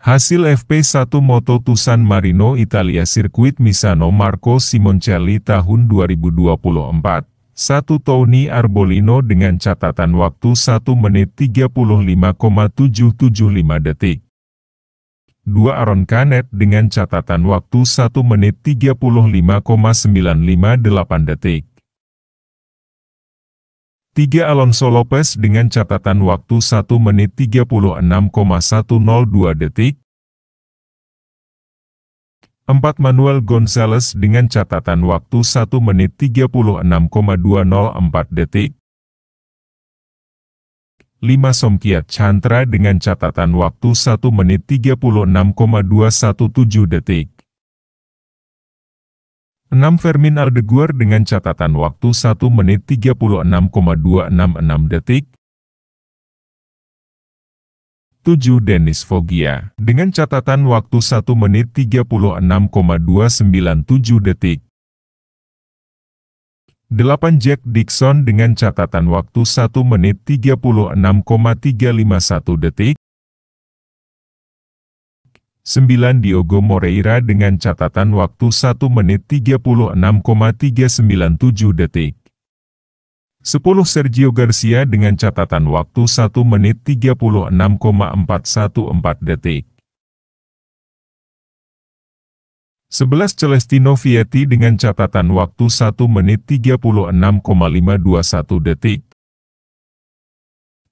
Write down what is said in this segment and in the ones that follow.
Hasil FP1 Moto Tusan Marino Italia Sirkuit Misano Marco Simoncelli tahun 2024. Satu Tony Arbolino dengan catatan waktu 1 menit 35,775 detik. Dua Aaron Canet dengan catatan waktu 1 menit 35,958 detik. 3 Alonso Lopez dengan catatan waktu 1 menit 36,102 detik. 4 Manuel Gonzalez dengan catatan waktu 1 menit 36,204 detik. 5 Somkiat Chandra dengan catatan waktu 1 menit 36,217 detik. 6 Fermin Aldeguer dengan catatan waktu 1 menit 36,266 detik. 7 Dennis Fogia dengan catatan waktu 1 menit 36,297 detik. 8 Jack Dixon dengan catatan waktu 1 menit 36,351 detik. 9 Diogo Moreira dengan catatan waktu 1 menit 36,397 detik. 10 Sergio Garcia dengan catatan waktu 1 menit 36,414 detik. 11 Celestino Vietti dengan catatan waktu 1 menit 36,521 detik.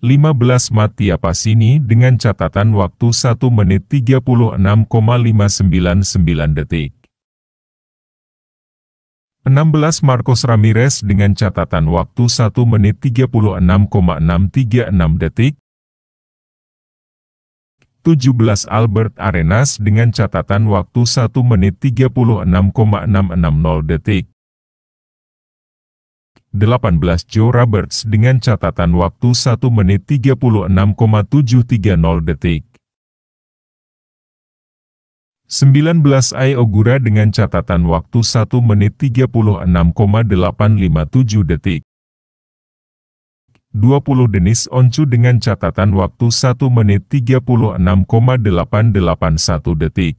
15 Matia Pasini dengan catatan waktu 1 menit 36,599 detik. 16 Marcos Ramirez dengan catatan waktu 1 menit 36,636 detik. 17 Albert Arenas dengan catatan waktu 1 menit 36,660 detik. 18 Joe Roberts dengan catatan waktu 1 menit 36,730 detik. 19 Ai Ogura dengan catatan waktu 1 menit 36,857 detik. 20 Denis Oncu dengan catatan waktu 1 menit 36,881 detik.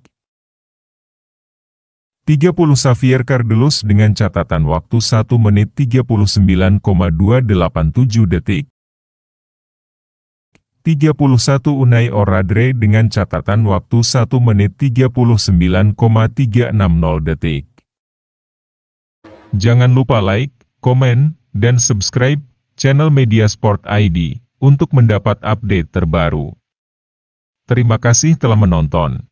30 Xavier Cardelus dengan catatan waktu 1 menit 39,287 detik. 31 Unai Oradre dengan catatan waktu 1 menit 39,360 detik. Jangan lupa like, komen, dan subscribe channel Media Sport ID untuk mendapat update terbaru. Terima kasih telah menonton.